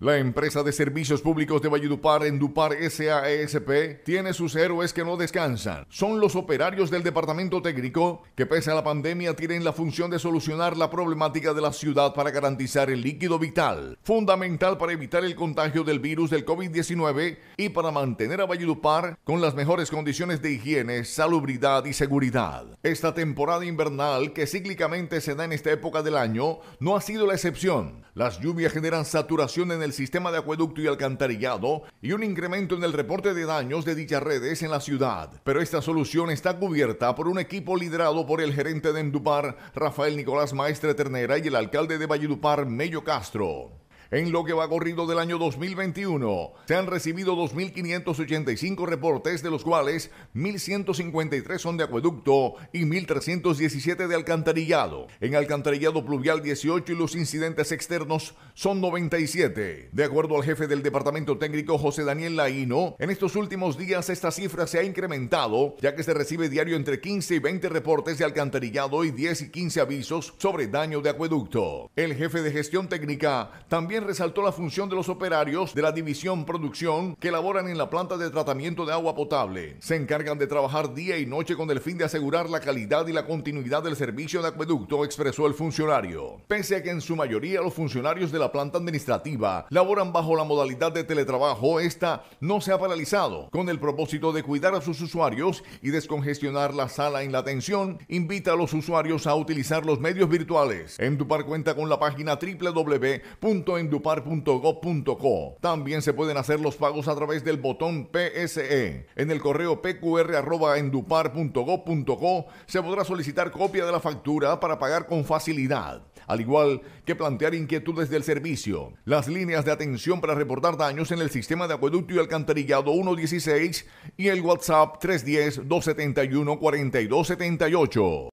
La empresa de servicios públicos de Valledupar, Endupar S.A.S.P., tiene sus héroes que no descansan. Son los operarios del departamento técnico que pese a la pandemia tienen la función de solucionar la problemática de la ciudad para garantizar el líquido vital, fundamental para evitar el contagio del virus del COVID-19 y para mantener a Valledupar con las mejores condiciones de higiene, salubridad y seguridad. Esta temporada invernal, que cíclicamente se da en esta época del año, no ha sido la excepción. Las lluvias generan saturación en el sistema de acueducto y alcantarillado y un incremento en el reporte de daños de dichas redes en la ciudad. Pero esta solución está cubierta por un equipo liderado por el gerente de Endupar, Rafael Nicolás Maestre Ternera, y el alcalde de Valledupar, Mello Castro. En lo que va corrido del año 2021, se han recibido 2.585 reportes, de los cuales 1.153 son de acueducto y 1.317 de alcantarillado. En alcantarillado pluvial 18 y los incidentes externos son 97. De acuerdo al jefe del Departamento Técnico José Daniel Laino, en estos últimos días esta cifra se ha incrementado, ya que se recibe diario entre 15 y 20 reportes de alcantarillado y 10 y 15 avisos sobre daño de acueducto. El jefe de gestión técnica también resaltó la función de los operarios de la división producción que laboran en la planta de tratamiento de agua potable. Se encargan de trabajar día y noche con el fin de asegurar la calidad y la continuidad del servicio de acueducto, expresó el funcionario. Pese a que en su mayoría los funcionarios de la planta administrativa laboran bajo la modalidad de teletrabajo, esta no se ha paralizado. Con el propósito de cuidar a sus usuarios y descongestionar la sala en la atención, invita a los usuarios a utilizar los medios virtuales. En tu par cuenta con la página www.en endupar.go.co. También se pueden hacer los pagos a través del botón PSE. En el correo pqr@endupar.go.co se podrá solicitar copia de la factura para pagar con facilidad, al igual que plantear inquietudes del servicio. Las líneas de atención para reportar daños en el sistema de acueducto y alcantarillado 116 y el WhatsApp 310-271-4278.